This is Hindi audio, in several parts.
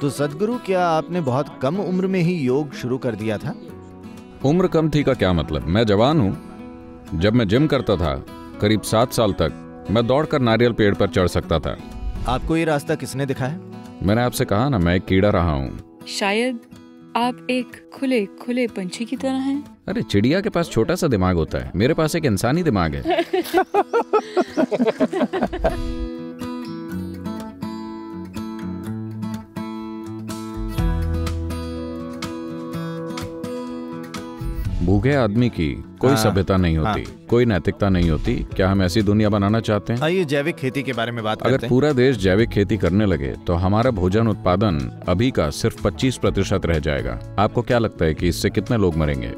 तो सदगुरु क्या आपने बहुत कम उम्र में ही योग शुरू कर दिया था उम्र कम थी का क्या मतलब मैं जवान हूँ जब मैं जिम करता था करीब सात साल तक मैं दौड़कर नारियल पेड़ पर चढ़ सकता था आपको ये रास्ता किसने दिखाया मैंने आपसे कहा ना मैं एक कीड़ा रहा हूँ शायद आप एक खुले खुले पंछी की तरह हैं। अरे चिड़िया के पास छोटा सा दिमाग होता है मेरे पास एक इंसानी दिमाग है भूखे आदमी की कोई हाँ, सभ्यता नहीं हाँ। होती हाँ, कोई नैतिकता नहीं होती क्या हम ऐसी दुनिया बनाना चाहते हैं आइए जैविक खेती के बारे में बात अगर करते हैं। पूरा देश जैविक खेती करने लगे तो हमारा भोजन उत्पादन अभी का सिर्फ 25 प्रतिशत रह जाएगा आपको क्या लगता है कि इससे कितने लोग मरेंगे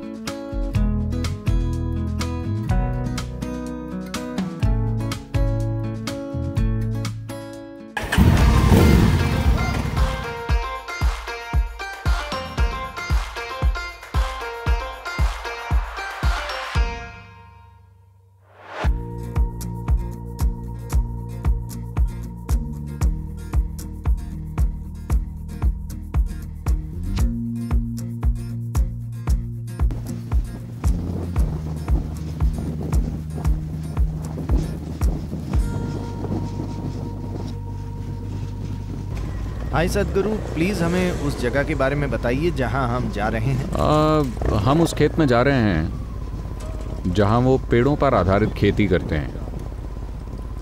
हाय सदगुरु प्लीज़ हमें उस जगह के बारे में बताइए जहाँ हम जा रहे हैं आ, हम उस खेत में जा रहे हैं जहाँ वो पेड़ों पर आधारित खेती करते हैं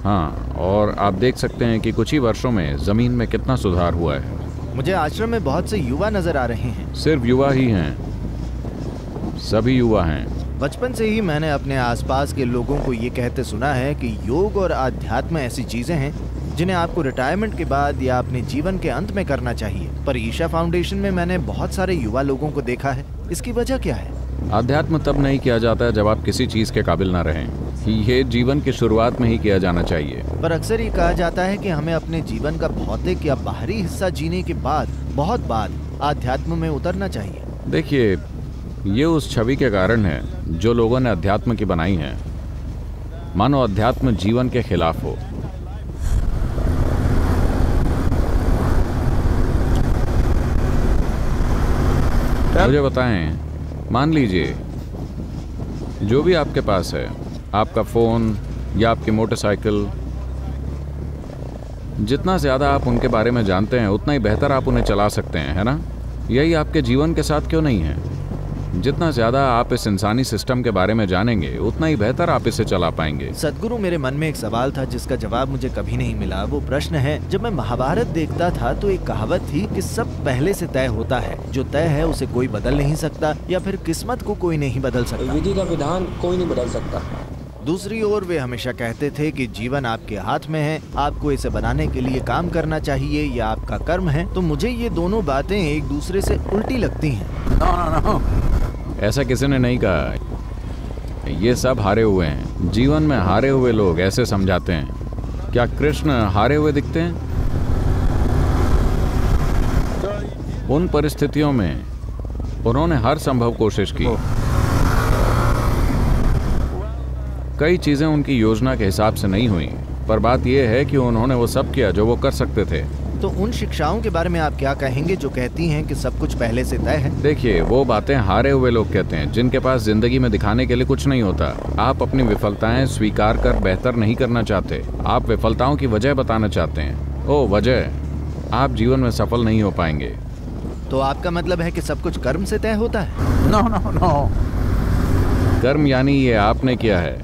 हाँ और आप देख सकते हैं कि कुछ ही वर्षों में ज़मीन में कितना सुधार हुआ है मुझे आश्रम में बहुत से युवा नज़र आ रहे हैं सिर्फ युवा ही हैं सभी युवा हैं बचपन से ही मैंने अपने आसपास के लोगों को ये कहते सुना है कि योग और आध्यात्म ऐसी चीज़ें हैं जिन्हें आपको रिटायरमेंट के बाद या अपने जीवन के अंत में करना चाहिए पर ईशा फाउंडेशन में मैंने बहुत सारे युवा लोगों को देखा है इसकी वजह क्या है अध्यात्म तब नहीं किया जाता है जब आप किसी चीज के काबिल ना रहें ये जीवन की शुरुआत में ही किया जाना चाहिए पर अक्सर ये कहा जाता है कि हमें अपने जीवन का भौतिक या बाहरी हिस्सा जीने के बाद बहुत बाद अध्यात्म में उतरना चाहिए देखिए ये उस छवि के कारण है जो लोगों ने अध्यात्म की बनाई है मानो अध्यात्म जीवन के खिलाफ हो सर मुझे बताएं मान लीजिए जो भी आपके पास है आपका फ़ोन या आपकी मोटरसाइकिल जितना ज़्यादा आप उनके बारे में जानते हैं उतना ही बेहतर आप उन्हें चला सकते हैं है ना यही आपके जीवन के साथ क्यों नहीं है जितना ज्यादा आप इस इंसानी सिस्टम के बारे में जानेंगे उतना ही बेहतर आप इसे चला पाएंगे सदगुरु मेरे मन में एक सवाल था जिसका जवाब मुझे कभी नहीं मिला वो प्रश्न है जब मैं महाभारत देखता था तो एक कहावत थी कि सब पहले से तय होता है जो तय है उसे कोई बदल नहीं सकता या फिर किस्मत को कोई नहीं बदल सकता विधि का विधान कोई नहीं बदल सकता दूसरी ओर वे हमेशा कहते थे कि जीवन आपके हाथ में है आपको इसे बनाने के लिए काम करना चाहिए या आपका कर्म है तो मुझे ये दोनों बातें एक दूसरे से उल्टी लगती हैं। नो नो नो, ऐसा किसी ने नहीं कहा ये सब हारे हुए हैं जीवन में हारे हुए लोग ऐसे समझाते हैं क्या कृष्ण हारे हुए दिखते हैं उन परिस्थितियों में उन्होंने हर संभव कोशिश की कई चीज़ें उनकी योजना के हिसाब से नहीं हुई पर बात यह है कि उन्होंने वो सब किया जो वो कर सकते थे तो उन शिक्षाओं के बारे में आप क्या कहेंगे जो कहती हैं कि सब कुछ पहले से तय है देखिए वो बातें हारे हुए लोग कहते हैं जिनके पास जिंदगी में दिखाने के लिए कुछ नहीं होता आप अपनी विफलताएं स्वीकार कर बेहतर नहीं करना चाहते आप विफलताओं की वजह बताना चाहते हैं ओ वजह आप जीवन में सफल नहीं हो पाएंगे तो आपका मतलब है कि सब कुछ कर्म से तय होता है नो नो नो कर्म यानी ये आपने किया है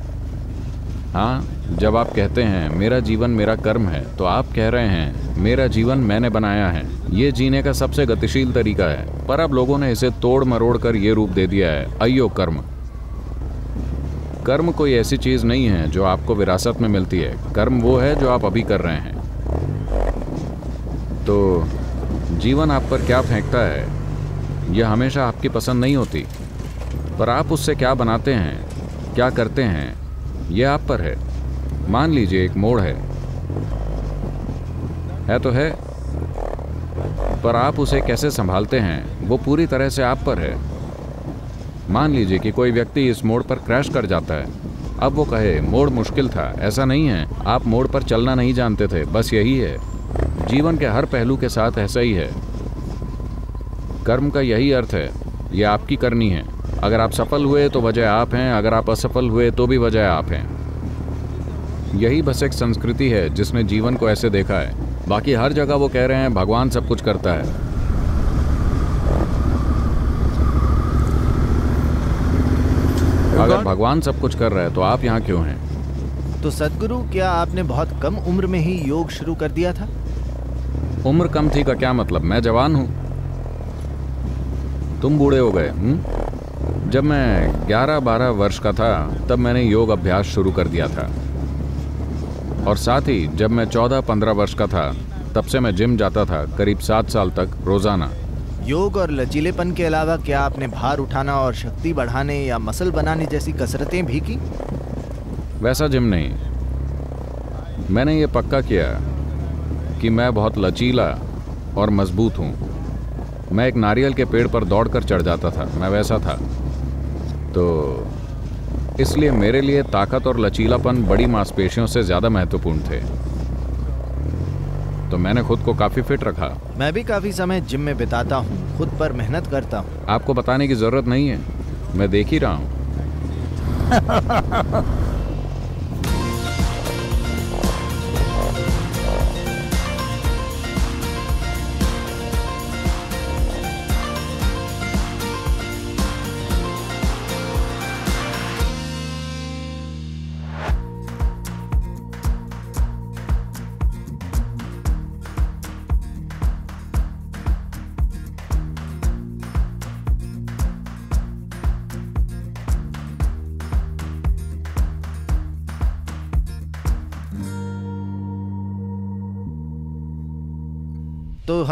हाँ जब आप कहते हैं मेरा जीवन मेरा कर्म है तो आप कह रहे हैं मेरा जीवन मैंने बनाया है ये जीने का सबसे गतिशील तरीका है पर अब लोगों ने इसे तोड़ मरोड़ कर ये रूप दे दिया है अयो कर्म कर्म कोई ऐसी चीज़ नहीं है जो आपको विरासत में मिलती है कर्म वो है जो आप अभी कर रहे हैं तो जीवन आप पर क्या फेंकता है यह हमेशा आपकी पसंद नहीं होती पर आप उससे क्या बनाते हैं क्या करते हैं यह आप पर है मान लीजिए एक मोड़ है है तो है पर आप उसे कैसे संभालते हैं वो पूरी तरह से आप पर है मान लीजिए कि कोई व्यक्ति इस मोड़ पर क्रैश कर जाता है अब वो कहे मोड़ मुश्किल था ऐसा नहीं है आप मोड़ पर चलना नहीं जानते थे बस यही है जीवन के हर पहलू के साथ ऐसा ही है कर्म का यही अर्थ है यह आपकी करनी है अगर आप सफल हुए तो वजह आप हैं अगर आप असफल हुए तो भी वजह आप हैं यही बस एक संस्कृति है जिसने जीवन को ऐसे देखा है बाकी हर जगह वो कह रहे हैं भगवान सब कुछ करता है अगर भगवान सब कुछ कर रहा है तो आप यहाँ क्यों हैं तो सदगुरु क्या आपने बहुत कम उम्र में ही योग शुरू कर दिया था उम्र कम थी का क्या मतलब मैं जवान हूँ तुम बूढ़े हो गए हुँ? हम्म? जब मैं 11-12 वर्ष का था तब मैंने योग अभ्यास शुरू कर दिया था और साथ ही जब मैं चौदह पंद्रह वर्ष का था तब से मैं जिम जाता था करीब सात साल तक रोजाना योग और लचीलेपन के अलावा क्या आपने भार उठाना और शक्ति बढ़ाने या मसल बनाने जैसी कसरतें भी की वैसा जिम नहीं मैंने ये पक्का किया कि मैं बहुत लचीला और मजबूत हूँ मैं एक नारियल के पेड़ पर दौड़कर चढ़ जाता था मैं वैसा था तो इसलिए मेरे लिए ताकत और लचीलापन बड़ी मांसपेशियों से ज़्यादा महत्वपूर्ण थे तो मैंने खुद को काफ़ी फिट रखा मैं भी काफ़ी समय जिम में बिताता हूँ खुद पर मेहनत करता हूँ आपको बताने की ज़रूरत नहीं है मैं देख ही रहा हूँ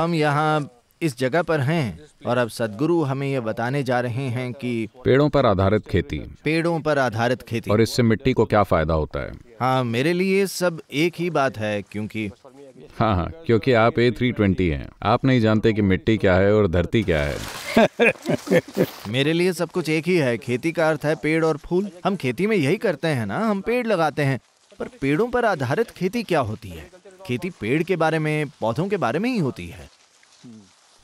हम यहाँ इस जगह पर हैं और अब सदगुरु हमें ये बताने जा रहे हैं कि पेड़ों पर आधारित खेती पेड़ों पर आधारित खेती और इससे मिट्टी को क्या फायदा होता है हाँ मेरे लिए सब एक ही बात है क्योंकि हाँ हाँ क्योंकि आप ए थ्री ट्वेंटी है आप नहीं जानते कि मिट्टी क्या है और धरती क्या है मेरे लिए सब कुछ एक ही है खेती का अर्थ है पेड़ और फूल हम खेती में यही करते हैं ना हम पेड़ लगाते हैं पर पेड़ों पर आधारित खेती क्या होती है खेती पेड़ के बारे में पौधों के बारे में ही होती है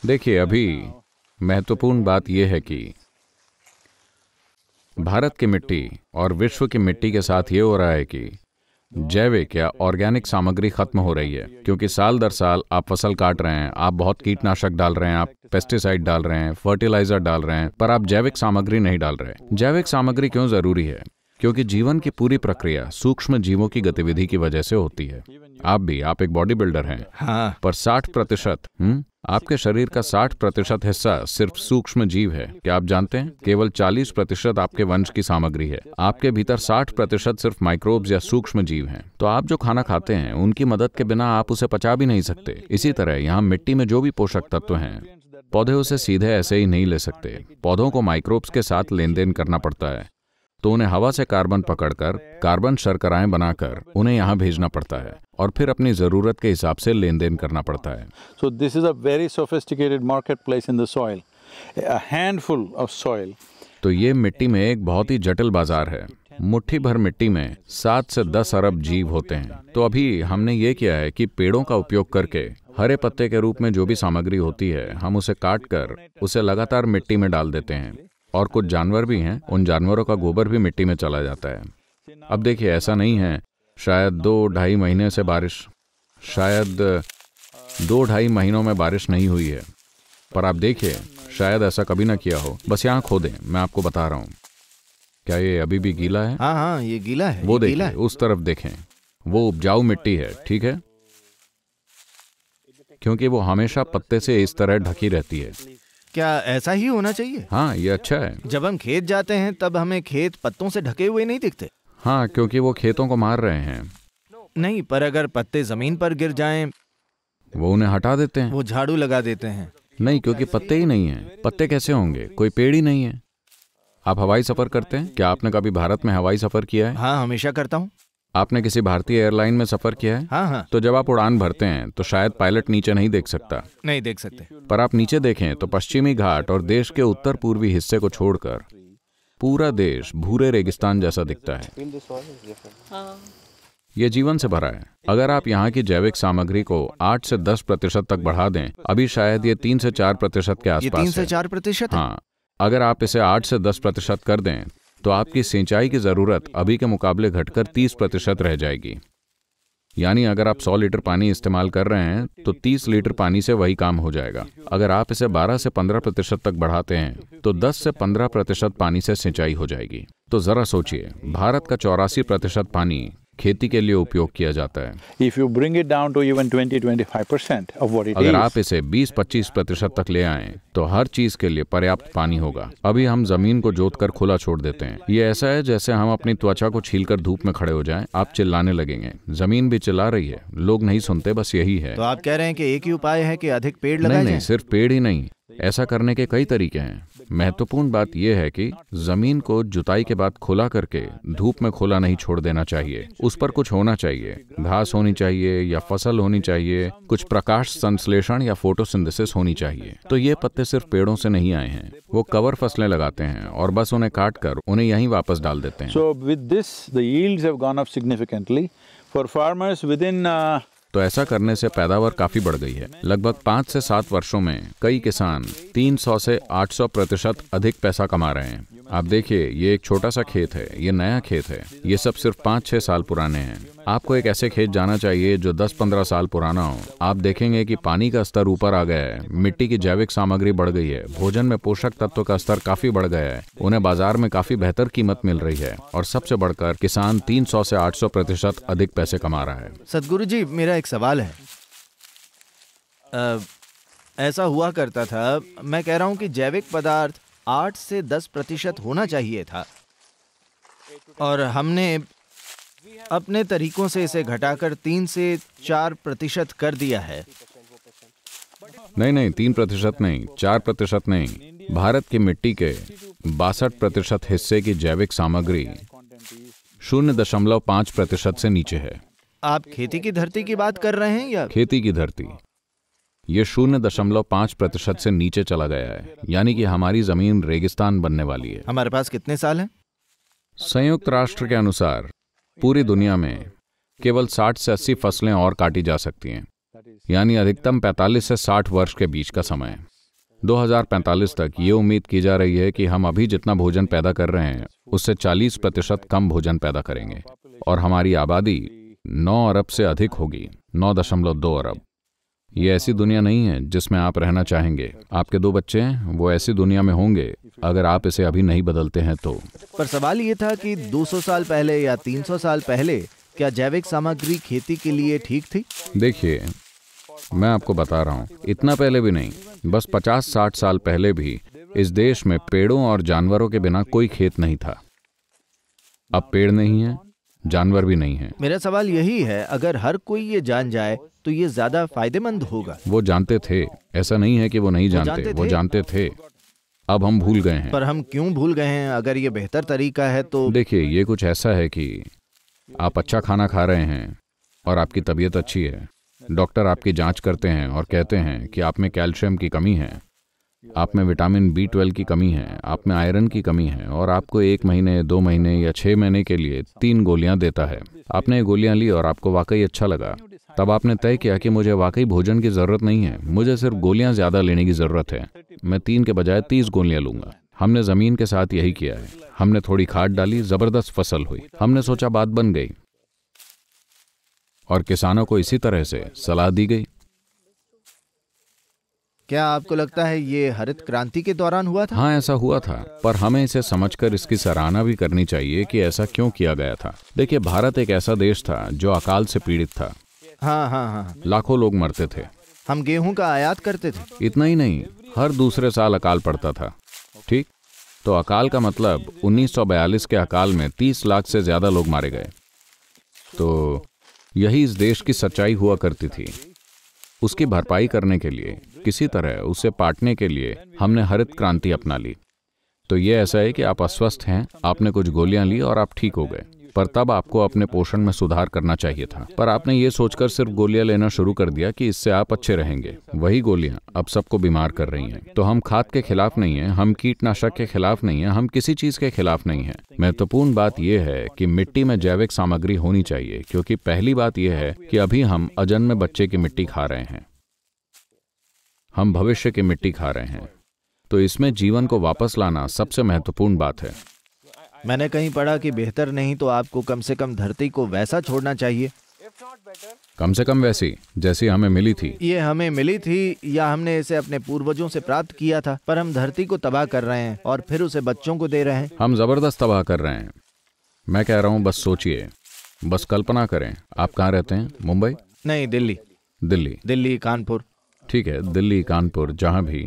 देखिए अभी महत्वपूर्ण बात यह है कि भारत की मिट्टी और विश्व की मिट्टी के साथ ये हो रहा है कि जैविक या ऑर्गेनिक सामग्री खत्म हो रही है क्योंकि साल दर साल आप फसल काट रहे हैं आप बहुत कीटनाशक डाल रहे हैं आप पेस्टिसाइड डाल रहे हैं फर्टिलाइजर डाल रहे हैं पर आप जैविक सामग्री नहीं डाल रहे जैविक सामग्री क्यों जरूरी है क्योंकि जीवन की पूरी प्रक्रिया सूक्ष्म जीवों की गतिविधि की वजह से होती है आप भी आप एक बॉडी बिल्डर हैं हाँ। पर 60 प्रतिशत हम्म? आपके शरीर का 60 प्रतिशत हिस्सा सिर्फ सूक्ष्म जीव है क्या आप जानते हैं केवल 40 प्रतिशत आपके वंश की सामग्री है आपके भीतर 60 प्रतिशत सिर्फ माइक्रोब्स या सूक्ष्म जीव हैं। तो आप जो खाना खाते हैं उनकी मदद के बिना आप उसे पचा भी नहीं सकते इसी तरह यहाँ मिट्टी में जो भी पोषक तत्व हैं पौधे उसे सीधे ऐसे ही नहीं ले सकते पौधों को माइक्रोब्स के साथ लेन देन करना पड़ता है तो उन्हें हवा से कार्बन पकड़कर कार्बन शर्कराएं बनाकर उन्हें यहाँ भेजना पड़ता है और फिर अपनी जरूरत के हिसाब से लेन देन करना पड़ता है so this is a very sophisticated marketplace in the soil handful of soil तो ये मिट्टी में एक बहुत ही जटिल बाजार है मुट्ठी भर मिट्टी में सात से दस अरब जीव होते हैं तो अभी हमने ये किया है कि पेड़ों का उपयोग करके हरे पत्ते के रूप में जो भी सामग्री होती है हम उसे काट कर उसे लगातार मिट्टी में डाल देते हैं और कुछ जानवर भी हैं उन जानवरों का गोबर भी मिट्टी में चला जाता है अब देखिए ऐसा नहीं है शायद दो ढाई महीने से बारिश शायद दो ढाई महीनों में बारिश नहीं हुई है पर आप देखिए शायद ऐसा कभी ना किया हो बस यहाँ खो दें मैं आपको बता रहा हूँ क्या ये अभी भी गीला है हाँ हाँ ये गीला है वो देखिए उस तरफ देखें वो उपजाऊ मिट्टी है ठीक है क्योंकि वो हमेशा पत्ते से इस तरह ढकी रहती है क्या ऐसा ही होना चाहिए हाँ ये अच्छा है जब हम खेत जाते हैं तब हमें खेत पत्तों से ढके हुए नहीं दिखते हाँ क्योंकि वो खेतों को मार रहे हैं नहीं पर अगर पत्ते जमीन पर गिर जाएं, वो उन्हें हटा देते हैं वो झाड़ू लगा देते हैं नहीं क्योंकि पत्ते ही नहीं हैं। पत्ते कैसे होंगे कोई पेड़ ही नहीं है आप हवाई सफर करते हैं क्या आपने कभी भारत में हवाई सफर किया है हाँ हमेशा करता हूँ आपने किसी भारतीय एयरलाइन में सफर किया है हाँ हाँ तो जब आप उड़ान भरते हैं तो शायद पायलट नीचे नहीं देख सकता नहीं देख सकते पर आप नीचे देखें तो पश्चिमी घाट और देश के उत्तर पूर्वी हिस्से को छोड़कर पूरा देश भूरे रेगिस्तान जैसा दिखता है ये जीवन से भरा है अगर आप यहाँ की जैविक सामग्री को आठ से दस प्रतिशत तक बढ़ा दें अभी शायद ये तीन से चार प्रतिशत के आसपास तीन से चार प्रतिशत हाँ अगर आप इसे आठ से दस प्रतिशत कर दें तो आपकी सिंचाई की ज़रूरत अभी के मुकाबले घटकर 30 प्रतिशत रह जाएगी यानी अगर आप 100 लीटर पानी इस्तेमाल कर रहे हैं तो 30 लीटर पानी से वही काम हो जाएगा अगर आप इसे 12 से 15 प्रतिशत तक बढ़ाते हैं तो 10 से 15 प्रतिशत पानी से सिंचाई हो जाएगी तो ज़रा सोचिए भारत का चौरासी प्रतिशत पानी खेती के लिए उपयोग किया जाता है if you bring it down to even 20 अगर आप इसे 20-25 प्रतिशत तक ले आए तो हर चीज के लिए पर्याप्त पानी होगा अभी हम जमीन को जोत कर खुला छोड़ देते हैं ये ऐसा है जैसे हम अपनी त्वचा को छील कर धूप में खड़े हो जाएं, आप चिल्लाने लगेंगे जमीन भी चिल्ला रही है लोग नहीं सुनते बस यही है तो आप कह रहे हैं की एक ही उपाय है की अधिक पेड़ लगाए नहीं, नहीं सिर्फ पेड़ ही नहीं ऐसा करने के कई तरीके हैं महत्वपूर्ण बात यह है कि जमीन को जुताई के बाद खुला करके धूप में खुला नहीं छोड़ देना चाहिए उस पर कुछ होना चाहिए घास होनी चाहिए या फसल होनी चाहिए कुछ प्रकाश संश्लेषण या फोटोसिंथेसिस होनी चाहिए तो ये पत्ते सिर्फ पेड़ों से नहीं आए हैं वो कवर फसलें लगाते हैं और बस उन्हें काट कर उन्हें यहीं वापस डाल देते हैं so, तो ऐसा करने से पैदावार काफी बढ़ गई है लगभग पाँच से सात वर्षों में कई किसान 300 से 800 प्रतिशत अधिक पैसा कमा रहे हैं आप देखिए ये एक छोटा सा खेत है ये नया खेत है ये सब सिर्फ पाँच छह साल पुराने हैं आपको एक ऐसे खेत जाना चाहिए जो 10-15 साल पुराना हो आप देखेंगे कि पानी का स्तर ऊपर आ गया है मिट्टी की जैविक सामग्री बढ़ गई है भोजन में पोषक तत्व का स्तर काफी बढ़ गया है उन्हें बाजार में काफी बेहतर कीमत मिल रही है और सबसे बढ़कर किसान 300 से 800 प्रतिशत अधिक पैसे कमा रहा है सदगुरु जी मेरा एक सवाल है आ, ऐसा हुआ करता था मैं कह रहा हूँ की जैविक पदार्थ आठ से दस प्रतिशत होना चाहिए था और हमने अपने तरीकों से इसे घटाकर तीन से चार प्रतिशत कर दिया है नहीं नहीं तीन प्रतिशत नहीं चार प्रतिशत नहीं भारत की मिट्टी के बासठ प्रतिशत हिस्से की जैविक सामग्री शून्य दशमलव पांच प्रतिशत से नीचे है आप खेती की धरती की बात कर रहे हैं या खेती की धरती ये शून्य दशमलव पांच प्रतिशत से नीचे चला गया है यानी कि हमारी जमीन रेगिस्तान बनने वाली है हमारे पास कितने साल हैं? संयुक्त राष्ट्र के अनुसार पूरी दुनिया में केवल 60 से 80 फसलें और काटी जा सकती हैं यानी अधिकतम 45 से 60 वर्ष के बीच का समय 2045 तक ये उम्मीद की जा रही है कि हम अभी जितना भोजन पैदा कर रहे हैं उससे 40 प्रतिशत कम भोजन पैदा करेंगे और हमारी आबादी 9 अरब से अधिक होगी 9.2 अरब ये ऐसी दुनिया नहीं है जिसमें आप रहना चाहेंगे आपके दो बच्चे हैं वो ऐसी दुनिया में होंगे अगर आप इसे अभी नहीं बदलते हैं तो पर सवाल ये था कि 200 साल पहले या 300 साल पहले क्या जैविक सामग्री खेती के लिए ठीक थी देखिए मैं आपको बता रहा हूँ इतना पहले भी नहीं बस 50-60 साल पहले भी इस देश में पेड़ों और जानवरों के बिना कोई खेत नहीं था अब पेड़ नहीं है जानवर भी नहीं है मेरा सवाल यही है अगर हर कोई ये जान जाए तो ये ज्यादा फायदेमंद होगा वो जानते थे ऐसा नहीं है कि वो नहीं जानते वो जानते थे, अब हम भूल गए हैं पर हम क्यों भूल गए हैं अगर ये बेहतर तरीका है तो देखिए ये कुछ ऐसा है कि आप अच्छा खाना खा रहे हैं और आपकी तबीयत अच्छी है डॉक्टर आपकी जांच करते हैं और कहते हैं कि आप में कैल्शियम की कमी है आप में विटामिन बी ट्वेल्व की कमी है आप में आयरन की कमी है और आपको एक महीने दो महीने या छः महीने के लिए तीन गोलियां देता है आपने ये गोलियां ली और आपको वाकई अच्छा लगा तब आपने तय किया कि मुझे वाकई भोजन की ज़रूरत नहीं है मुझे सिर्फ गोलियां ज़्यादा लेने की ज़रूरत है मैं तीन के बजाय तीस गोलियां लूंगा हमने ज़मीन के साथ यही किया है हमने थोड़ी खाद डाली ज़बरदस्त फसल हुई हमने सोचा बात बन गई और किसानों को इसी तरह से सलाह दी गई क्या आपको लगता है ये हरित क्रांति के दौरान हुआ था हाँ ऐसा हुआ था पर हमें इसे समझकर इसकी सराहना भी करनी चाहिए कि ऐसा क्यों किया गया था देखिए भारत एक ऐसा देश था जो अकाल से पीड़ित था हाँ हाँ हाँ लाखों लोग मरते थे हम गेहूं का आयात करते थे इतना ही नहीं हर दूसरे साल अकाल पड़ता था ठीक तो अकाल का मतलब 1942 के अकाल में 30 लाख से ज्यादा लोग मारे गए तो यही इस देश की सच्चाई हुआ करती थी उसकी भरपाई करने के लिए किसी तरह उसे पाटने के लिए हमने हरित क्रांति अपना ली तो ये ऐसा है कि आप अस्वस्थ हैं आपने कुछ गोलियां ली और आप ठीक हो गए पर तब आपको अपने पोषण में सुधार करना चाहिए था पर आपने ये सोचकर सिर्फ गोलियां लेना शुरू कर दिया कि इससे आप अच्छे रहेंगे वही गोलियां अब सबको बीमार कर रही हैं तो हम खाद के खिलाफ नहीं है हम कीटनाशक के खिलाफ नहीं है हम किसी चीज के खिलाफ नहीं है महत्वपूर्ण बात यह है कि मिट्टी में जैविक सामग्री होनी चाहिए क्योंकि पहली बात यह है कि अभी हम अजन्मे बच्चे की मिट्टी खा रहे हैं हम भविष्य की मिट्टी खा रहे हैं तो इसमें जीवन को वापस लाना सबसे महत्वपूर्ण बात है मैंने कहीं पढ़ा कि बेहतर नहीं तो आपको कम से कम धरती को वैसा छोड़ना चाहिए कम से कम वैसी जैसी हमें मिली थी ये हमें मिली थी या हमने इसे अपने पूर्वजों से प्राप्त किया था पर हम धरती को तबाह कर रहे हैं और फिर उसे बच्चों को दे रहे हैं हम जबरदस्त तबाह कर रहे हैं मैं कह रहा हूँ बस सोचिए बस कल्पना करें आप कहाँ रहते हैं मुंबई नहीं दिल्ली दिल्ली दिल्ली कानपुर ठीक है दिल्ली कानपुर जहां भी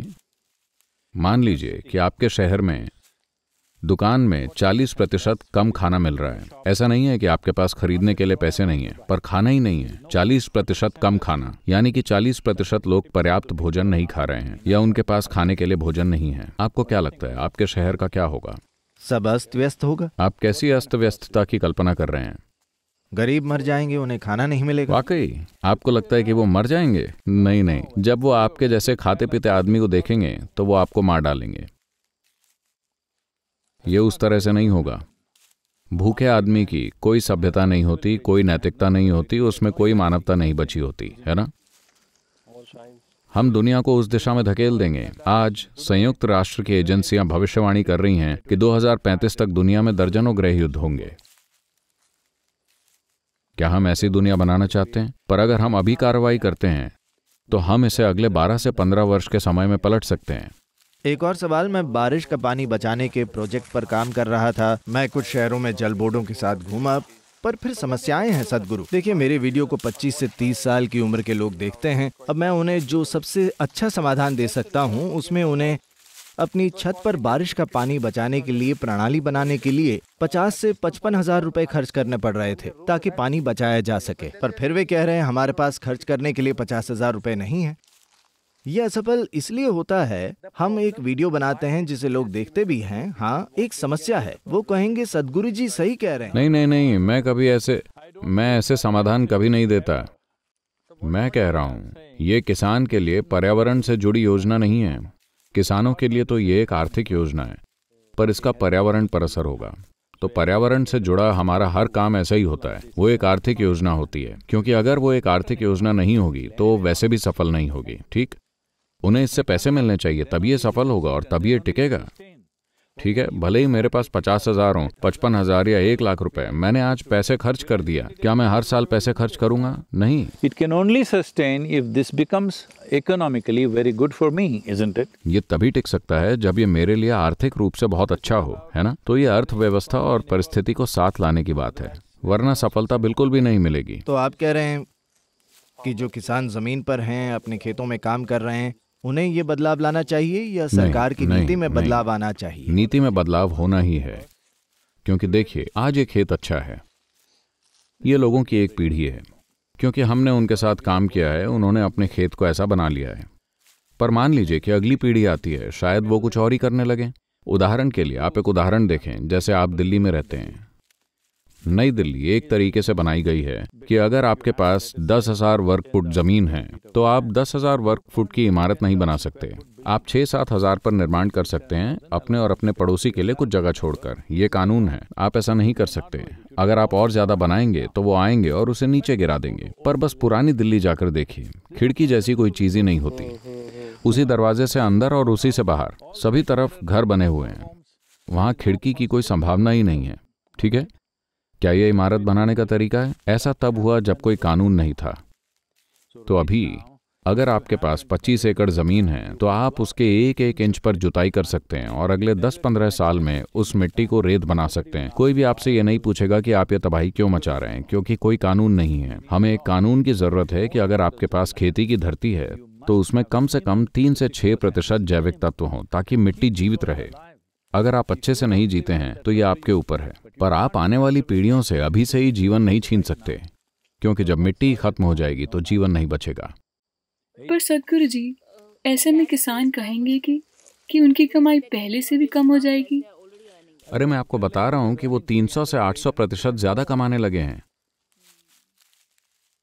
मान लीजिए कि आपके शहर में दुकान में 40 प्रतिशत कम खाना मिल रहा है ऐसा नहीं है कि आपके पास खरीदने के लिए पैसे नहीं है पर खाना ही नहीं है 40 प्रतिशत कम खाना यानी कि 40 प्रतिशत लोग पर्याप्त भोजन नहीं खा रहे हैं या उनके पास खाने के लिए भोजन नहीं है आपको क्या लगता है आपके शहर का क्या होगा सब अस्त व्यस्त होगा आप कैसी अस्त व्यस्तता की कल्पना कर रहे हैं गरीब मर जाएंगे उन्हें खाना नहीं मिलेगा वाकई आपको लगता है कि वो मर जाएंगे नहीं नहीं जब वो आपके जैसे खाते पीते आदमी को देखेंगे तो वो आपको मार डालेंगे ये उस तरह से नहीं होगा भूखे आदमी की कोई सभ्यता नहीं होती कोई नैतिकता नहीं होती उसमें कोई मानवता नहीं बची होती है ना हम दुनिया को उस दिशा में धकेल देंगे आज संयुक्त राष्ट्र की एजेंसियां भविष्यवाणी कर रही हैं कि 2035 तक दुनिया में दर्जनों ग्रह युद्ध होंगे क्या हम ऐसी दुनिया बनाना चाहते हैं पर अगर हम अभी कार्रवाई करते हैं तो हम इसे अगले 12 से 15 वर्ष के समय में पलट सकते हैं एक और सवाल मैं बारिश का पानी बचाने के प्रोजेक्ट पर काम कर रहा था मैं कुछ शहरों में जल बोर्डों के साथ घूमा पर फिर समस्याएं हैं सदगुरु देखिए मेरे वीडियो को 25 से 30 साल की उम्र के लोग देखते हैं अब मैं उन्हें जो सबसे अच्छा समाधान दे सकता हूं उसमें उन्हें अपनी छत पर बारिश का पानी बचाने के लिए प्रणाली बनाने के लिए 50 से पचपन हजार रूपए खर्च करने पड़ रहे थे ताकि पानी बचाया जा सके पर फिर वे कह रहे हैं हमारे पास खर्च करने के लिए पचास हजार रूपए नहीं है यह असफल इसलिए होता है हम एक वीडियो बनाते हैं जिसे लोग देखते भी हैं हाँ एक समस्या है वो कहेंगे सदगुरु जी सही कह रहे हैं नहीं नहीं नहीं मैं कभी ऐसे मैं ऐसे समाधान कभी नहीं देता मैं कह रहा हूँ ये किसान के लिए पर्यावरण से जुड़ी योजना नहीं है किसानों के लिए तो ये एक आर्थिक योजना है पर इसका पर्यावरण पर असर होगा तो पर्यावरण से जुड़ा हमारा हर काम ऐसा ही होता है वो एक आर्थिक योजना होती है क्योंकि अगर वो एक आर्थिक योजना नहीं होगी तो वैसे भी सफल नहीं होगी ठीक उन्हें इससे पैसे मिलने चाहिए तब ये सफल होगा और तब ये टिकेगा ठीक है भले ही मेरे पास पचास हजार हो पचपन हजार या एक लाख रुपए मैंने आज पैसे खर्च कर दिया क्या मैं हर साल पैसे खर्च करूंगा नहीं it can only sustain if this becomes economically very good for me it ये तभी टिक सकता है जब ये मेरे लिए आर्थिक रूप से बहुत अच्छा हो है ना तो ये अर्थव्यवस्था और परिस्थिति को साथ लाने की बात है वरना सफलता बिल्कुल भी नहीं मिलेगी तो आप कह रहे हैं कि जो किसान जमीन पर हैं अपने खेतों में काम कर रहे हैं उन्हें ये बदलाव लाना चाहिए या सरकार की नीति में बदलाव आना चाहिए नीति में बदलाव होना ही है क्योंकि देखिए आज ये खेत अच्छा है ये लोगों की एक पीढ़ी है क्योंकि हमने उनके साथ काम किया है उन्होंने अपने खेत को ऐसा बना लिया है पर मान लीजिए कि अगली पीढ़ी आती है शायद वो कुछ और ही करने लगे उदाहरण के लिए आप एक उदाहरण देखें जैसे आप दिल्ली में रहते हैं नई दिल्ली एक तरीके से बनाई गई है कि अगर आपके पास दस हजार वर्ग फुट जमीन है तो आप दस हजार वर्ग फुट की इमारत नहीं बना सकते आप छह सात हजार पर निर्माण कर सकते हैं अपने और अपने पड़ोसी के लिए कुछ जगह छोड़कर ये कानून है आप ऐसा नहीं कर सकते अगर आप और ज्यादा बनाएंगे तो वो आएंगे और उसे नीचे गिरा देंगे पर बस पुरानी दिल्ली जाकर देखिए खिड़की जैसी कोई चीज ही नहीं होती उसी दरवाजे से अंदर और उसी से बाहर सभी तरफ घर बने हुए हैं वहाँ खिड़की की कोई संभावना ही नहीं है ठीक है क्या यह इमारत बनाने का तरीका है ऐसा तब हुआ जब कोई कानून नहीं था तो अभी अगर आपके पास 25 एकड़ ज़मीन है तो आप उसके एक एक इंच पर जुताई कर सकते हैं और अगले 10-15 साल में उस मिट्टी को रेत बना सकते हैं कोई भी आपसे ये नहीं पूछेगा कि आप ये तबाही क्यों मचा रहे हैं क्योंकि कोई कानून नहीं है हमें एक कानून की ज़रूरत है कि अगर आपके पास खेती की धरती है तो उसमें कम से कम तीन से छह प्रतिशत जैविक तत्व हों ताकि मिट्टी जीवित रहे अगर आप अच्छे से नहीं जीते हैं तो ये आपके ऊपर है पर आप आने वाली पीढ़ियों से अभी से ही जीवन नहीं छीन सकते क्योंकि जब मिट्टी खत्म हो जाएगी तो जीवन नहीं बचेगा पर सदगुरु जी ऐसे में किसान कहेंगे कि कि उनकी कमाई पहले से भी कम हो जाएगी अरे मैं आपको बता रहा हूँ कि वो 300 से 800 प्रतिशत ज्यादा कमाने लगे हैं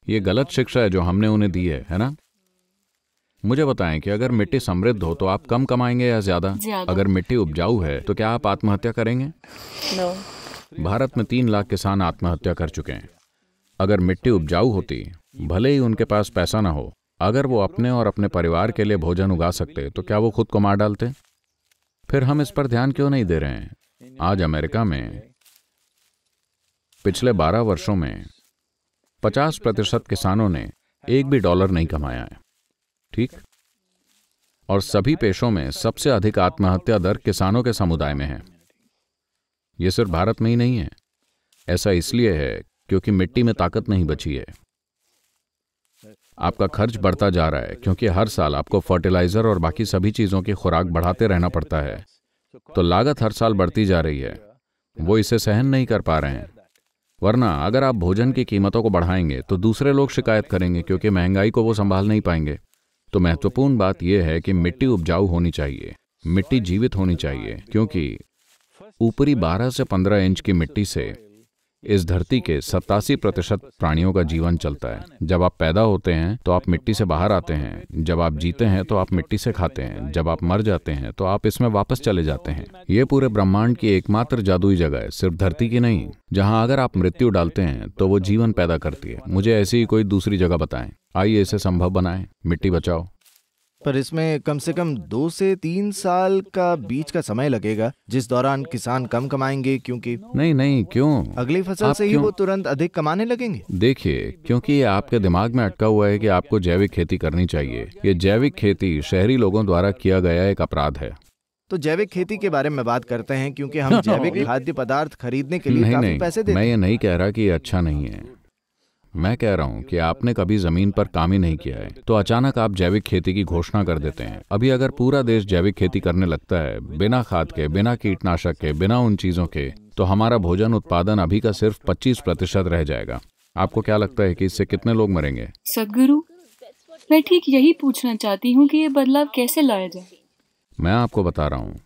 ये गलत शिक्षा है जो हमने उन्हें दी है है ना मुझे बताएं कि अगर मिट्टी समृद्ध हो तो आप कम कमाएंगे या ज्यादा अगर मिट्टी उपजाऊ है तो क्या आप आत्महत्या करेंगे no. भारत में तीन लाख किसान आत्महत्या कर चुके हैं अगर मिट्टी उपजाऊ होती भले ही उनके पास पैसा ना हो अगर वो अपने और अपने परिवार के लिए भोजन उगा सकते तो क्या वो खुद को मार डालते फिर हम इस पर ध्यान क्यों नहीं दे रहे हैं आज अमेरिका में पिछले बारह वर्षों में पचास प्रतिशत किसानों ने एक भी डॉलर नहीं कमाया है ठीक और सभी पेशों में सबसे अधिक आत्महत्या दर किसानों के समुदाय में है यह सिर्फ भारत में ही नहीं है ऐसा इसलिए है क्योंकि मिट्टी में ताकत नहीं बची है आपका खर्च बढ़ता जा रहा है क्योंकि हर साल आपको फर्टिलाइजर और बाकी सभी चीजों की खुराक बढ़ाते रहना पड़ता है तो लागत हर साल बढ़ती जा रही है वो इसे सहन नहीं कर पा रहे हैं वरना अगर आप भोजन की कीमतों को बढ़ाएंगे तो दूसरे लोग शिकायत करेंगे क्योंकि महंगाई को वो संभाल नहीं पाएंगे तो महत्वपूर्ण बात यह है कि मिट्टी उपजाऊ होनी चाहिए मिट्टी जीवित होनी चाहिए क्योंकि ऊपरी 12 से 15 इंच की मिट्टी से इस धरती के सत्तासी प्रतिशत प्राणियों का जीवन चलता है जब आप पैदा होते हैं तो आप मिट्टी से बाहर आते हैं जब आप जीते हैं तो आप मिट्टी से खाते हैं जब आप मर जाते हैं तो आप इसमें वापस चले जाते हैं ये पूरे ब्रह्मांड की एकमात्र जादुई जगह है सिर्फ धरती की नहीं जहाँ अगर आप मृत्यु डालते हैं तो वो जीवन पैदा करती है मुझे ऐसी ही कोई दूसरी जगह बताएं आइए इसे संभव बनाएं मिट्टी बचाओ पर इसमें कम से कम दो से तीन साल का बीच का समय लगेगा जिस दौरान किसान कम कमाएंगे क्योंकि नहीं नहीं क्यों अगली फसल से ही वो तुरंत अधिक कमाने लगेंगे देखिए क्योंकि ये आपके दिमाग में अटका हुआ है कि आपको जैविक खेती करनी चाहिए ये जैविक खेती शहरी लोगों द्वारा किया गया एक अपराध है तो जैविक खेती के बारे में बात करते हैं क्योंकि हम जैविक खाद्य पदार्थ खरीदने के लिए नहीं, काफी नहीं, पैसे देते मैं ये नहीं कह रहा कि ये अच्छा नहीं है मैं कह रहा हूँ कि आपने कभी जमीन पर काम ही नहीं किया है तो अचानक आप जैविक खेती की घोषणा कर देते हैं अभी अगर पूरा देश जैविक खेती करने लगता है बिना खाद के बिना कीटनाशक के बिना उन चीजों के तो हमारा भोजन उत्पादन अभी का सिर्फ 25 प्रतिशत रह जाएगा आपको क्या लगता है कि इससे कितने लोग मरेंगे सदगुरु मैं ठीक यही पूछना चाहती हूँ कि ये बदलाव कैसे लाया जाए मैं आपको बता रहा हूँ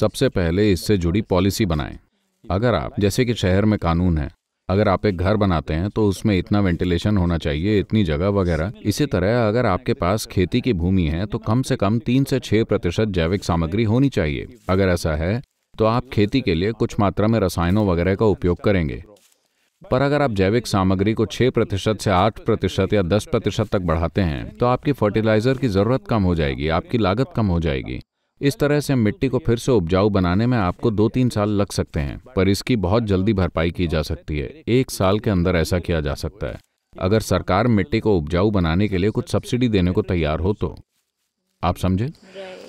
सबसे पहले इससे जुड़ी पॉलिसी बनाएं अगर आप जैसे कि शहर में कानून है अगर आप एक घर बनाते हैं तो उसमें इतना वेंटिलेशन होना चाहिए इतनी जगह वगैरह इसी तरह अगर आपके पास खेती की भूमि है तो कम से कम तीन से छह प्रतिशत जैविक सामग्री होनी चाहिए अगर ऐसा है तो आप खेती के लिए कुछ मात्रा में रसायनों वगैरह का उपयोग करेंगे पर अगर आप जैविक सामग्री को छह प्रतिशत से आठ प्रतिशत या दस प्रतिशत तक बढ़ाते हैं तो आपकी फर्टिलाइजर की जरूरत कम हो जाएगी आपकी लागत कम हो जाएगी इस तरह से मिट्टी को फिर से उपजाऊ बनाने में आपको दो तीन साल लग सकते हैं पर इसकी बहुत जल्दी भरपाई की जा सकती है एक साल के अंदर ऐसा किया जा सकता है अगर सरकार मिट्टी को उपजाऊ बनाने के लिए कुछ सब्सिडी देने को तैयार हो तो आप समझे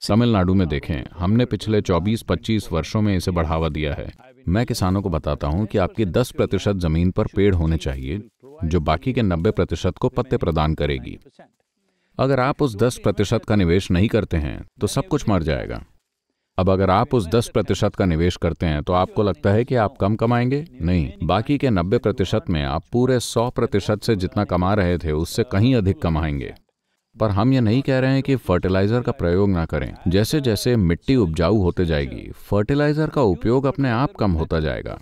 तमिलनाडु में देखें हमने पिछले 24-25 वर्षों में इसे बढ़ावा दिया है मैं किसानों को बताता हूं कि आपकी 10 प्रतिशत जमीन पर पेड़ होने चाहिए जो बाकी के 90 प्रतिशत को पत्ते प्रदान करेगी अगर आप उस 10 प्रतिशत का निवेश नहीं करते हैं तो सब कुछ मर जाएगा अब अगर आप उस 10 प्रतिशत का निवेश करते हैं तो आपको लगता है कि आप कम कमाएंगे नहीं बाकी के 90 प्रतिशत में आप पूरे 100 प्रतिशत से जितना कमा रहे थे उससे कहीं अधिक कमाएंगे पर हम ये नहीं कह रहे हैं कि फर्टिलाइजर का प्रयोग ना करें जैसे जैसे मिट्टी उपजाऊ होते जाएगी फर्टिलाइजर का उपयोग अपने आप कम होता जाएगा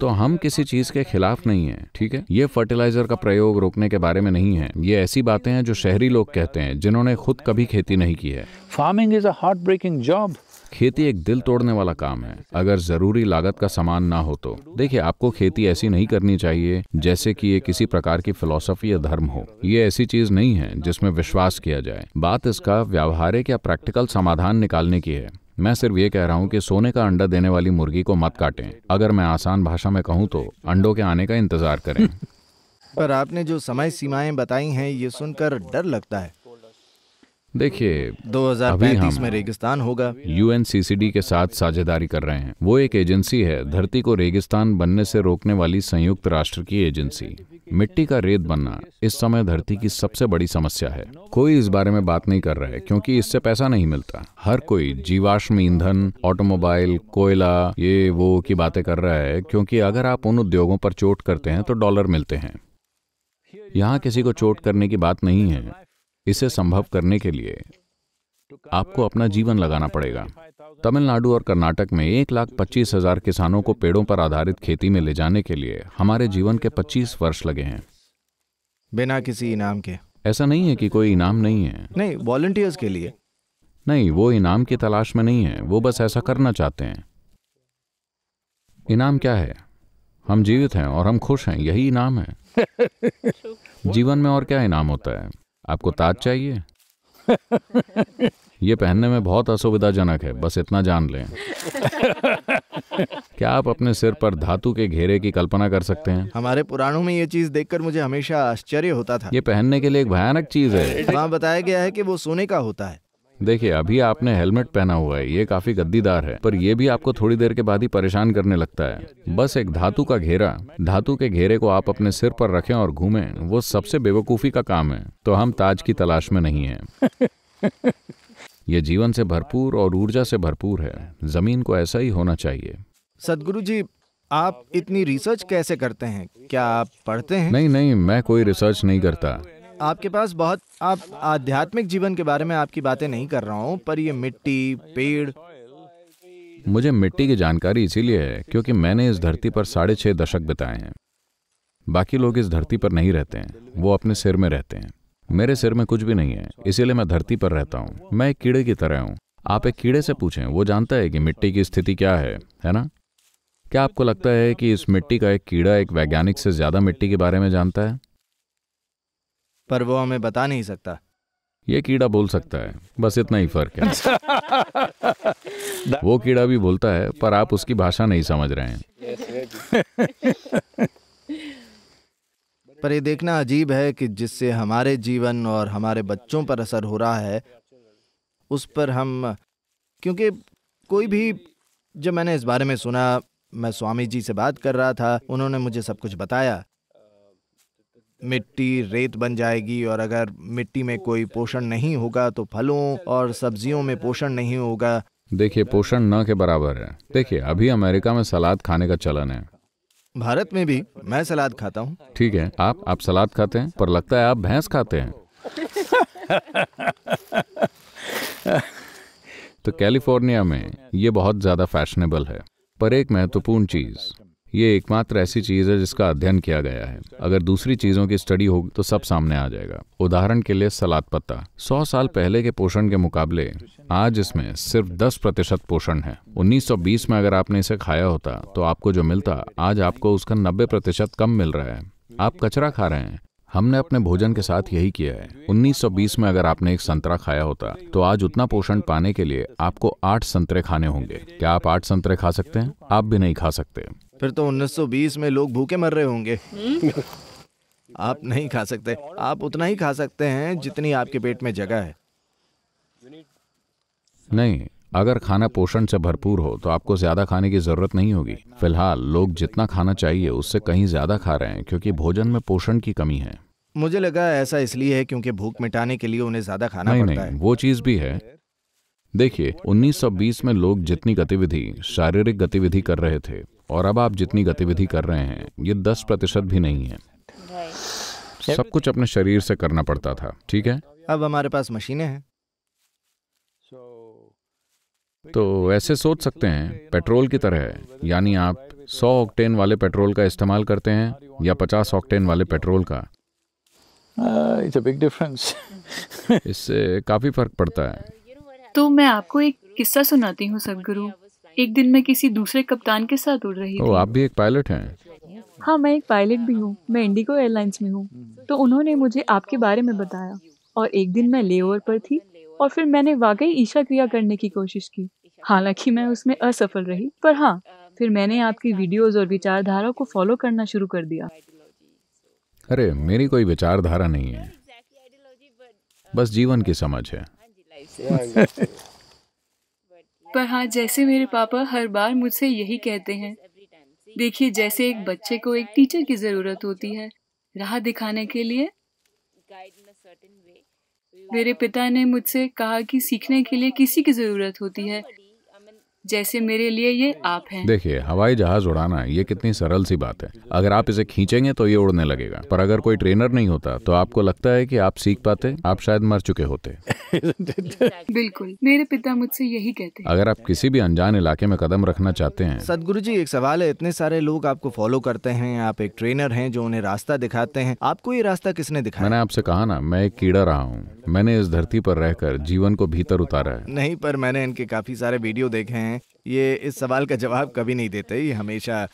तो हम किसी चीज के खिलाफ नहीं है ठीक है ये फर्टिलाइजर का प्रयोग रोकने के बारे में नहीं है ये ऐसी बातें हैं जो शहरी लोग कहते हैं जिन्होंने खुद कभी खेती नहीं की है farming is heartbreaking job खेती एक दिल तोड़ने वाला काम है अगर जरूरी लागत का सामान ना हो तो देखिए आपको खेती ऐसी नहीं करनी चाहिए जैसे कि ये किसी प्रकार की फिलोसफी या धर्म हो ये ऐसी चीज नहीं है जिसमें विश्वास किया जाए बात इसका व्यावहारिक या प्रैक्टिकल समाधान निकालने की है मैं सिर्फ ये कह रहा हूँ कि सोने का अंडा देने वाली मुर्गी को मत काटें अगर मैं आसान भाषा में कहूँ तो अंडों के आने का इंतजार करें पर आपने जो समय सीमाएं बताई हैं ये सुनकर डर लगता है देखिए हजार में रेगिस्तान होगा यू के साथ साझेदारी कर रहे हैं वो एक एजेंसी है धरती को रेगिस्तान बनने से रोकने वाली संयुक्त राष्ट्र की एजेंसी मिट्टी का रेत बनना इस समय धरती की सबसे बड़ी समस्या है कोई इस बारे में बात नहीं कर रहा है क्योंकि इससे पैसा नहीं मिलता हर कोई जीवाश्म ईंधन ऑटोमोबाइल कोयला ये वो की बातें कर रहा है क्योंकि अगर आप उन उद्योगों पर चोट करते हैं तो डॉलर मिलते हैं यहाँ किसी को चोट करने की बात नहीं है इसे संभव करने के लिए आपको अपना जीवन लगाना पड़ेगा तमिलनाडु और कर्नाटक में एक लाख पच्चीस हजार किसानों को पेड़ों पर आधारित खेती में ले जाने के लिए हमारे जीवन के पच्चीस वर्ष लगे हैं बिना किसी इनाम के ऐसा नहीं है कि कोई इनाम नहीं है नहीं वॉलंटियर्स के लिए नहीं वो इनाम की तलाश में नहीं है वो बस ऐसा करना चाहते हैं इनाम क्या है हम जीवित हैं और हम खुश हैं यही इनाम है जीवन में और क्या इनाम होता है आपको ताज चाहिए ये पहनने में बहुत असुविधाजनक है बस इतना जान लें क्या आप अपने सिर पर धातु के घेरे की कल्पना कर सकते हैं हमारे पुराणों में ये चीज देखकर मुझे हमेशा आश्चर्य होता था ये पहनने के लिए एक भयानक चीज है वहाँ बताया गया है कि वो सोने का होता है देखिए अभी आपने हेलमेट पहना हुआ है ये काफी गद्दीदार है पर यह भी आपको थोड़ी देर के बाद ही परेशान करने लगता है बस एक धातु का घेरा धातु के घेरे को आप अपने सिर पर रखें और घूमें वो सबसे बेवकूफी का काम है तो हम ताज की तलाश में नहीं है ये जीवन से भरपूर और ऊर्जा से भरपूर है जमीन को ऐसा ही होना चाहिए सदगुरु जी आप इतनी रिसर्च कैसे करते हैं क्या आप पढ़ते हैं नहीं नहीं मैं कोई रिसर्च नहीं करता आपके पास बहुत आप आध्यात्मिक जीवन के बारे में आपकी बातें नहीं कर रहा हूँ पर ये मिट्टी पेड़ मुझे मिट्टी की जानकारी इसीलिए है क्योंकि मैंने इस धरती पर साढ़े छह दशक बिताए हैं बाकी लोग इस धरती पर नहीं रहते हैं वो अपने सिर में रहते हैं मेरे सिर में कुछ भी नहीं है इसीलिए मैं धरती पर रहता हूँ मैं एक कीड़े की तरह हूँ आप एक कीड़े से पूछें वो जानता है कि मिट्टी की स्थिति क्या है है ना क्या आपको लगता है कि इस मिट्टी का एक कीड़ा एक वैज्ञानिक से ज्यादा मिट्टी के बारे में जानता है पर वो हमें बता नहीं सकता ये कीड़ा बोल सकता है बस इतना ही फर्क है वो कीड़ा भी बोलता है पर आप उसकी भाषा नहीं समझ रहे हैं पर यह देखना अजीब है कि जिससे हमारे जीवन और हमारे बच्चों पर असर हो रहा है उस पर हम क्योंकि कोई भी जब मैंने इस बारे में सुना मैं स्वामी जी से बात कर रहा था उन्होंने मुझे सब कुछ बताया मिट्टी रेत बन जाएगी और अगर मिट्टी में कोई पोषण नहीं होगा तो फलों और सब्जियों में पोषण नहीं होगा देखिए पोषण न के बराबर है देखिए अभी अमेरिका में सलाद खाने का चलन है भारत में भी मैं सलाद खाता हूँ ठीक है आप आप सलाद खाते हैं पर लगता है आप भैंस खाते हैं तो कैलिफोर्निया में ये बहुत ज्यादा फैशनेबल है पर एक महत्वपूर्ण चीज ये एकमात्र ऐसी चीज़ है जिसका अध्ययन किया गया है अगर दूसरी चीज़ों की स्टडी होगी तो सब सामने आ जाएगा उदाहरण के लिए सलाद पत्ता सौ साल पहले के पोषण के मुकाबले आज इसमें सिर्फ दस प्रतिशत पोषण है 1920 में अगर आपने इसे खाया होता तो आपको जो मिलता आज आपको उसका नब्बे प्रतिशत कम मिल रहा है आप कचरा खा रहे हैं हमने अपने भोजन के साथ यही किया है 1920 में अगर आपने एक संतरा खाया होता तो आज उतना पोषण पाने के लिए आपको आठ संतरे खाने होंगे क्या आप आठ संतरे खा सकते हैं आप भी नहीं खा सकते फिर तो 1920 में लोग भूखे मर रहे होंगे हम्म? आप नहीं खा सकते आप उतना ही खा सकते हैं जितनी आपके पेट में जगह है नहीं अगर खाना पोषण से भरपूर हो तो आपको ज्यादा खाने की जरूरत नहीं होगी फिलहाल लोग जितना खाना चाहिए उससे कहीं ज्यादा खा रहे हैं क्योंकि भोजन में पोषण की कमी है मुझे लगा ऐसा इसलिए है क्योंकि भूख मिटाने के लिए उन्हें ज्यादा खाना नहीं, पड़ता नहीं, है। वो चीज भी है देखिए 1920 में लोग जितनी गतिविधि शारीरिक गतिविधि कर रहे थे और अब आप जितनी गतिविधि कर रहे हैं ये 10 प्रतिशत भी नहीं है सब कुछ अपने शरीर से करना पड़ता था ठीक है अब हमारे पास मशीनें हैं तो ऐसे सोच सकते हैं पेट्रोल की तरह यानी आप 100 ऑक्टेन वाले पेट्रोल का इस्तेमाल करते हैं या 50 ऑक्टेन वाले पेट्रोल का इट्स अ बिग डिफरेंस इससे काफ़ी फर्क पड़ता है तो मैं आपको एक किस्सा सुनाती हूँ सदगुरु एक दिन मैं किसी दूसरे कप्तान के साथ उड़ रही थी आप भी एक पायलट हैं हाँ मैं एक पायलट भी हूँ मैं इंडिगो एयरलाइंस में हूँ तो उन्होंने मुझे आपके बारे में बताया और एक दिन मैं लेओवर पर थी और फिर मैंने वाकई ईशा क्रिया करने की कोशिश की हालांकि मैं उसमें असफल रही पर हाँ फिर मैंने आपकी वीडियोस और विचारधारा को फॉलो करना शुरू कर दिया अरे मेरी कोई विचारधारा नहीं है बस जीवन की समझ है पर हाँ जैसे मेरे uh, पापा हर बार मुझसे यही कहते हैं देखिए जैसे एक बच्चे को एक टीचर की ज़रूरत होती है राह दिखाने के लिए मेरे पिता ने मुझसे कहा कि सीखने के लिए किसी की ज़रूरत होती है जैसे मेरे लिए ये आप हैं देखिए हवाई जहाज उड़ाना ये कितनी सरल सी बात है अगर आप इसे खींचेंगे तो ये उड़ने लगेगा पर अगर कोई ट्रेनर नहीं होता तो आपको लगता है कि आप सीख पाते आप शायद मर चुके होते बिल्कुल मेरे पिता मुझसे यही कहते हैं अगर आप किसी भी अनजान इलाके में कदम रखना चाहते हैं सदगुरु जी एक सवाल है इतने सारे लोग आपको फॉलो करते हैं आप एक ट्रेनर है जो उन्हें रास्ता दिखाते हैं आपको ये रास्ता किसने दिखाया मैंने आपसे कहा ना मैं एक कीड़ा रहा हूँ मैंने इस धरती पर रहकर जीवन को भीतर उतारा है नहीं पर मैंने इनके काफी सारे वीडियो देखे हैं हैं ये इस सवाल का जवाब कभी नहीं देते ये हमेशा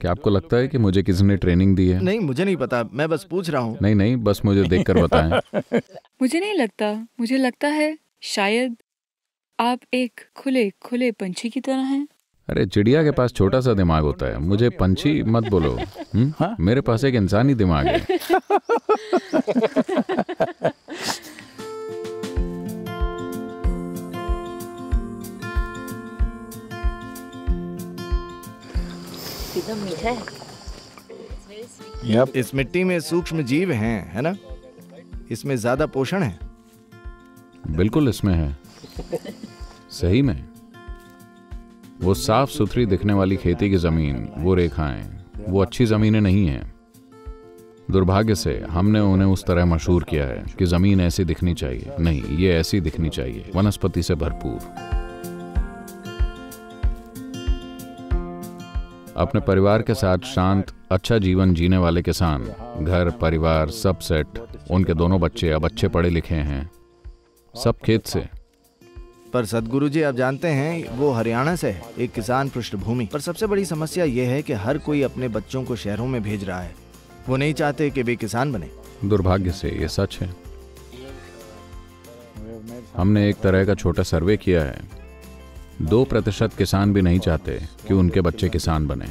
क्या आपको लगता है कि मुझे किसी ने ट्रेनिंग दी है नहीं मुझे नहीं पता मैं बस पूछ रहा हूँ नहीं नहीं बस मुझे देख कर बताएं मुझे नहीं लगता मुझे लगता है शायद आप एक खुले खुले पंछी की तरह हैं अरे चिड़िया के पास छोटा सा दिमाग होता है मुझे पंछी मत बोलो हुँ? हम्म? मेरे पास एक इंसानी दिमाग है yep. इस मिट्टी में सूक्ष्म जीव हैं है ना इसमें ज्यादा पोषण है बिल्कुल इसमें है सही में वो साफ सुथरी दिखने वाली खेती की जमीन वो रेखाएं वो अच्छी जमीनें नहीं हैं दुर्भाग्य से हमने उन्हें उस तरह मशहूर किया है कि जमीन ऐसी दिखनी चाहिए नहीं ये ऐसी दिखनी चाहिए वनस्पति से भरपूर अपने परिवार के साथ शांत अच्छा जीवन जीने वाले किसान घर परिवार सब सेट उनके दोनों बच्चे अब अच्छे पढ़े लिखे हैं सब खेत से पर सदगुरु जी आप जानते हैं वो हरियाणा से है एक किसान पृष्ठभूमि पर सबसे बड़ी समस्या ये है कि हर कोई अपने बच्चों को शहरों में भेज रहा है वो नहीं चाहते कि वे किसान बने दुर्भाग्य से ये सच है हमने एक तरह का छोटा सर्वे किया है दो प्रतिशत किसान भी नहीं चाहते कि उनके बच्चे किसान बने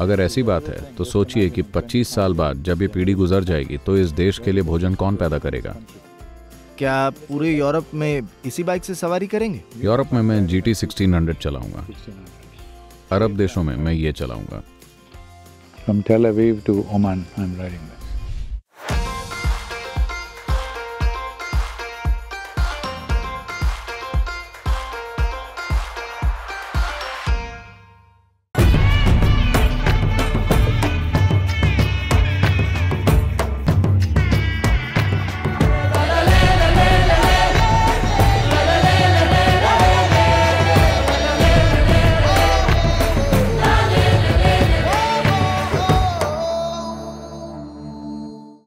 अगर ऐसी बात है तो सोचिए कि 25 साल बाद जब ये पीढ़ी गुजर जाएगी तो इस देश के लिए भोजन कौन पैदा करेगा क्या आप पूरे यूरोप में इसी बाइक से सवारी करेंगे यूरोप में मैं जी टी सिक्सटीन हंड्रेड चलाऊंगा अरब देशों में मैं ये चलाऊंगा From Tel Aviv to Oman, I'm riding that.